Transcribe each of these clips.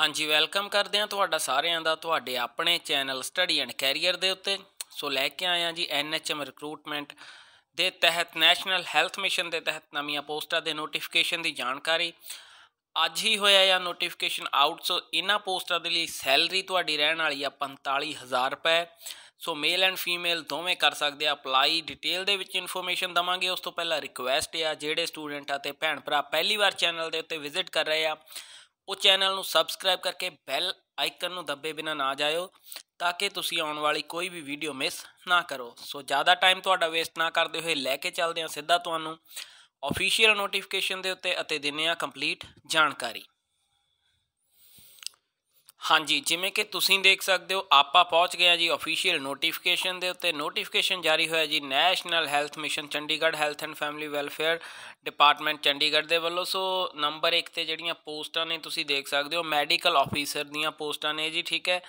ਹਾਂਜੀ ਵੈਲਕਮ ਕਰਦੇ ਹਾਂ ਤੁਹਾਡਾ ਸਾਰਿਆਂ ਦਾ ਤੁਹਾਡੇ ਆਪਣੇ ਚੈਨਲ ਸਟੱਡੀ ਐਂਡ ਕੈਰੀਅਰ ਦੇ ਉੱਤੇ ਸੋ ਲੈ ਕੇ ਆਏ ਹਾਂ ਜੀ ਐਨਐਚਐਮ ਰਿਕਰੂਟਮੈਂਟ ਦੇ ਤਹਿਤ ਨੈਸ਼ਨਲ ਹੈਲਥ ਮਿਸ਼ਨ ਦੇ ਤਹਿਤ ਨਵੀਆਂ ਪੋਸਟਾਂ ਦੇ ਨੋਟੀਫਿਕੇਸ਼ਨ ਦੀ ਜਾਣਕਾਰੀ ਅੱਜ ਹੀ ਹੋਇਆ ਜਾਂ ਨੋਟੀਫਿਕੇਸ਼ਨ ਆਊਟ ਸੋ ਇਹਨਾਂ ਪੋਸਟਾਂ ਦੇ ਲਈ ਸੈਲਰੀ ਤੁਹਾਡੀ ਰਹਿਣ ਵਾਲੀ ਆ 45000 ਰੁਪਏ ਸੋ ਮੇਲ ਐਂਡ ਫੀਮੇਲ ਦੋਵੇਂ ਕਰ ਸਕਦੇ ਆ ਅਪਲਾਈ ਡਿਟੇਲ ਦੇ ਵਿੱਚ ਇਨਫੋਰਮੇਸ਼ਨ ਦਵਾਂਗੇ ਉਸ ਤੋਂ ਪਹਿਲਾਂ ਰਿਕੁਐਸਟ ਆ ਜਿਹੜੇ ਸਟੂਡੈਂਟ ਆ ਤੇ ਭੈਣ ਭਰਾ ਪਹਿਲੀ ਵਾਰ ਚੈਨਲ ਦੇ ਉੱਤੇ ਵਿਜ਼ਿਟ ਕਰ ਰਹੇ ਆ ਉਹ ਚੈਨਲ ਨੂੰ ਸਬਸਕ੍ਰਾਈਬ ਕਰਕੇ ਬੈਲ ਆਈਕਨ ਨੂੰ ਦੱਬੇ ਬਿਨਾ ਨਾ ਜਾਇਓ ਤਾਂ ਕਿ ਤੁਸੀਂ ਆਉਣ ਵਾਲੀ ਕੋਈ ਵੀ ਵੀਡੀਓ ਮਿਸ ਨਾ ਕਰੋ ਸੋ ਜ਼ਿਆਦਾ ਟਾਈਮ ਤੁਹਾਡਾ ਵੇਸਟ ਨਾ ਕਰਦੇ ਹੋਏ ਲੈ ਕੇ ਚੱਲਦੇ ਹਾਂ ਸਿੱਧਾ ਤੁਹਾਨੂੰ ਅਫੀਸ਼ੀਅਲ ਨੋਟੀਫਿਕੇਸ਼ਨ ਦੇ ਉੱਤੇ ਅਤੇ ਦਿੰਨੇ ਆ ਕੰਪਲੀਟ ਜਾਣਕਾਰੀ ਹਾਂਜੀ ਜਿਵੇਂ ਕਿ ਤੁਸੀਂ ਦੇਖ ਸਕਦੇ ਹੋ ਆਪਾਂ ਪਹੁੰਚ ਗਏ ਆ ਜੀ ਅਫੀਸ਼ੀਅਲ ਨੋਟੀਫਿਕੇਸ਼ਨ ਦੇ ਉੱਤੇ ਨੋਟੀਫਿਕੇਸ਼ਨ ਜਾਰੀ ਹੋਇਆ ਜੀ national health mission Chandigarh health and family welfare department Chandigarh ਦੇ ਵੱਲੋਂ ਸੋ ਨੰਬਰ 1 ਤੇ ਜਿਹੜੀਆਂ ਪੋਸਟਾਂ ਨੇ ਤੁਸੀਂ ਦੇਖ ਸਕਦੇ ਹੋ ਮੈਡੀਕਲ ਅਫੀਸਰ ਦੀਆਂ ਪੋਸਟਾਂ ਨੇ ਜੀ ਠੀਕ ਹੈ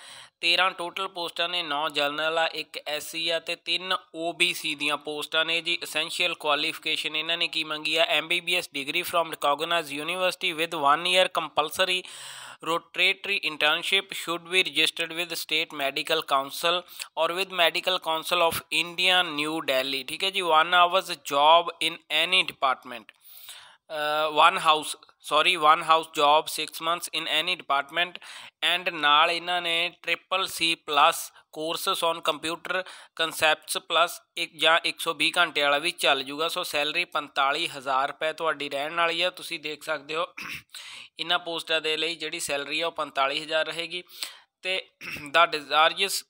13 ਟੋਟਲ ਪੋਸਟਾਂ ਨੇ 9 ਜਨਰਲ ਆ 1 ਐਸਸੀ ਆ ਤੇ 3 ਓਬੀਸੀ ਦੀਆਂ ਪੋਸਟਾਂ ਨੇ ਜੀ ਐਸੈਂਸ਼ੀਅਲ ਕੁਆਲੀਫਿਕੇਸ਼ਨ ਇਹਨਾਂ ਨੇ ਕੀ ਮੰਗੀ ਆ MBBS degree from recognise university with 1 year compulsory rotatory internship should be registered with state medical council or with medical council of India new Delhi ਠੀਕ ਹੈ ਜੀ 1 hours job in any department 1 house sorry one house job 6 months in any department and ਨਾਲ ਇਹਨਾਂ ਨੇ triple C plus courses on computer concepts plus ਇੱਕ ਜਾਂ 120 ਘੰਟੇ ਵਾਲਾ ਵੀ ਚੱਲ ਜੂਗਾ ਸੋ ਸੈਲਰੀ 45000 ਰੁਪਏ ਤੁਹਾਡੀ ਰਹਿਣ ਵਾਲੀ ਆ ਤੁਸੀਂ ਦੇਖ ਸਕਦੇ ਹੋ ਇਹਨਾਂ ਪੋਸਟਾਂ ਦੇ ਲਈ ਜਿਹੜੀ ਸੈਲਰੀ ਆ ਉਹ 45000 ਰਹੇਗੀ ਤੇ ਦਾ desirous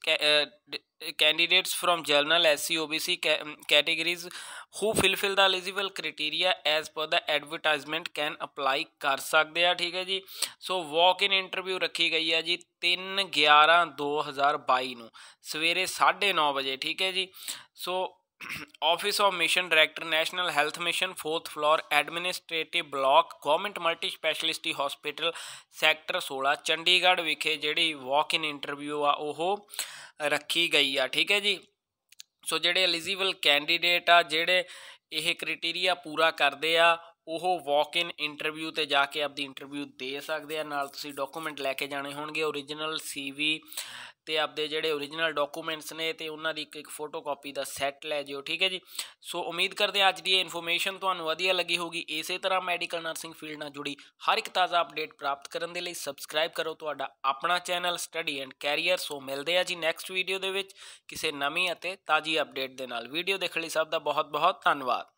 candidates from general SC OBC categories who fulfill the eligible criteria as per the advertisement can apply ਕਰ ਸਕਦੇ ਆ ਠੀਕ ਹੈ ਜੀ ਸੋ ਵਾਕ ਇਨ ਇੰਟਰਵਿਊ ਰੱਖੀ ਗਈ ਹੈ ਜੀ 3 11 2022 ਨੂੰ ਸਵੇਰੇ 9:30 ਵਜੇ ਠੀਕ ਹੈ ਜੀ so office of mission director national health mission 4th floor administrative block government multi speciality hospital sector 16 Chandigarh ਵਿਖੇ ਜਿਹੜੀ ਵਾਕ ਇਨ ਇੰਟਰਵਿਊ ਆ ਉਹ ਰੱਖੀ ਗਈ ਆ ਠੀਕ ਹੈ ਜੀ ਸੋ ਜਿਹੜੇ ਐਲੀਜੀਬਲ ਕੈਂਡੀਡੇਟ ਆ ਜਿਹੜੇ ਇਹ ਕ੍ਰਾਈਟੇਰੀਆ ਪੂਰਾ ਕਰਦੇ ਆ ਉਹ ਵਾਕ ਇਨ ਇੰਟਰਵਿਊ ਤੇ ਜਾ ਕੇ ਆਪਦੀ ਇੰਟਰਵਿਊ ਦੇ ਸਕਦੇ ਆ ਨਾਲ ਤੁਸੀਂ ਡਾਕੂਮੈਂਟ ਲੈ ਕੇ ਜਾਣੇ ਹੋਣਗੇ origignal CV ਤੇ ਆਪਦੇ ਜਿਹੜੇ origignal ਡਾਕੂਮੈਂਟਸ ਨੇ ਤੇ ਉਹਨਾਂ ਦੀ ਇੱਕ ਇੱਕ ਫੋਟੋਕਾਪੀ ਦਾ ਸੈੱਟ ਲੈ ਜਿਓ ਠੀਕ ਹੈ ਜੀ ਸੋ ਉਮੀਦ ਕਰਦੇ ਆ ਅੱਜ ਦੀ ਇਹ ਇਨਫੋਰਮੇਸ਼ਨ ਤੁਹਾਨੂੰ ਵਧੀਆ ਲੱਗੀ ਹੋਗੀ ਇਸੇ ਤਰ੍ਹਾਂ ਮੈਡੀਕਲ ਨਰਸਿੰਗ ਫੀਲਡ ਨਾਲ ਜੁੜੀ ਹਰ ਇੱਕ ਤਾਜ਼ਾ ਅਪਡੇਟ ਪ੍ਰਾਪਤ ਕਰਨ ਦੇ ਲਈ ਸਬਸਕ੍ਰਾਈਬ ਕਰੋ ਤੁਹਾਡਾ ਆਪਣਾ channel study and career so ਮਿਲਦੇ ਆ ਜੀ ਨੈਕਸਟ ਵੀਡੀਓ ਦੇ ਵਿੱਚ ਕਿਸੇ ਨਵੀਂ ਅਤੇ ਤਾਜ਼ੀ ਅਪਡੇਟ ਦੇ ਨਾਲ ਵੀਡੀਓ ਦੇਖਣ ਲਈ ਸਭ ਦਾ ਬਹੁਤ ਬਹੁਤ ਧੰਨਵਾਦ